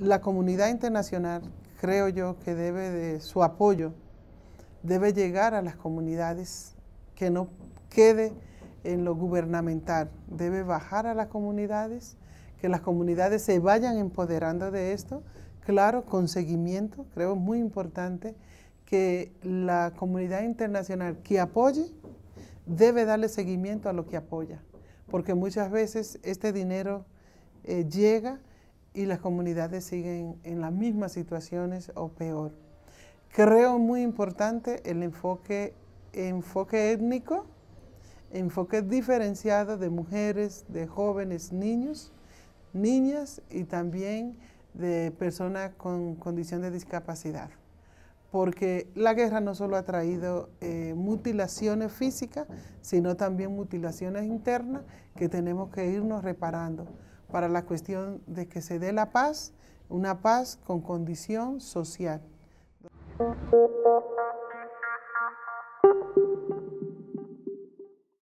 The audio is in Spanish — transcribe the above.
la comunidad internacional, creo yo, que debe de su apoyo, debe llegar a las comunidades, que no quede en lo gubernamental, debe bajar a las comunidades, que las comunidades se vayan empoderando de esto, claro, con seguimiento, creo muy importante que la comunidad internacional que apoye debe darle seguimiento a lo que apoya, porque muchas veces este dinero eh, llega y las comunidades siguen en las mismas situaciones o peor. Creo muy importante el enfoque, enfoque étnico, enfoque diferenciado de mujeres, de jóvenes, niños, niñas y también de personas con condición de discapacidad. Porque la guerra no solo ha traído eh, mutilaciones físicas, sino también mutilaciones internas que tenemos que irnos reparando para la cuestión de que se dé la paz, una paz con condición social.